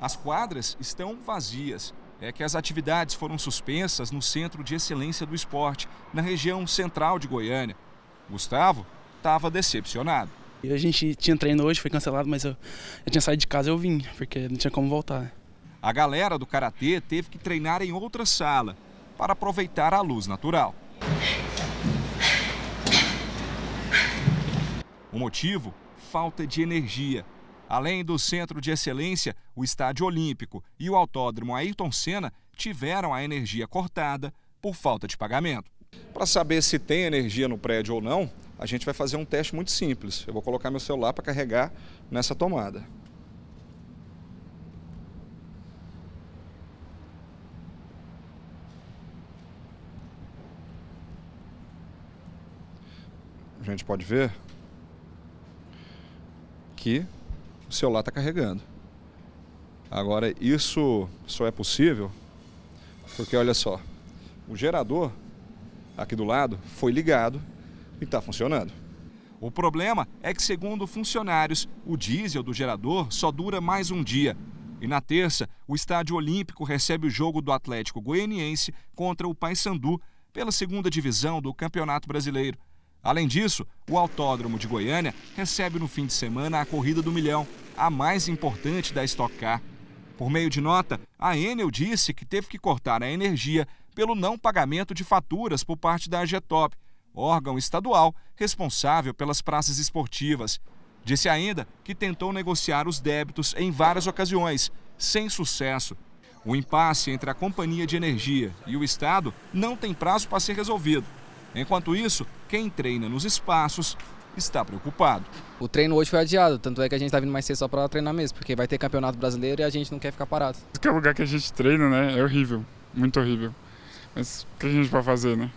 As quadras estão vazias. É que as atividades foram suspensas no Centro de Excelência do Esporte, na região central de Goiânia. Gustavo estava decepcionado. A gente tinha treino hoje, foi cancelado, mas eu, eu tinha saído de casa e eu vim, porque não tinha como voltar. A galera do karatê teve que treinar em outra sala para aproveitar a luz natural. O motivo? Falta de energia. Além do Centro de Excelência, o Estádio Olímpico e o Autódromo Ayrton Senna tiveram a energia cortada por falta de pagamento. Para saber se tem energia no prédio ou não, a gente vai fazer um teste muito simples. Eu vou colocar meu celular para carregar nessa tomada. A gente pode ver que o celular está carregando. Agora, isso só é possível porque, olha só, o gerador aqui do lado foi ligado e está funcionando. O problema é que, segundo funcionários, o diesel do gerador só dura mais um dia. E na terça, o Estádio Olímpico recebe o jogo do Atlético Goianiense contra o Paysandu pela segunda divisão do Campeonato Brasileiro. Além disso, o Autódromo de Goiânia recebe no fim de semana a Corrida do Milhão, a mais importante da Stock Car. Por meio de nota, a Enel disse que teve que cortar a energia pelo não pagamento de faturas por parte da AGTOP, órgão estadual responsável pelas praças esportivas. Disse ainda que tentou negociar os débitos em várias ocasiões, sem sucesso. O impasse entre a companhia de energia e o Estado não tem prazo para ser resolvido. Enquanto isso, quem treina nos espaços está preocupado. O treino hoje foi adiado, tanto é que a gente está vindo mais cedo só para treinar mesmo, porque vai ter campeonato brasileiro e a gente não quer ficar parado. Qualquer é lugar que a gente treina, né? É horrível, muito horrível. Mas o que a gente vai fazer, né?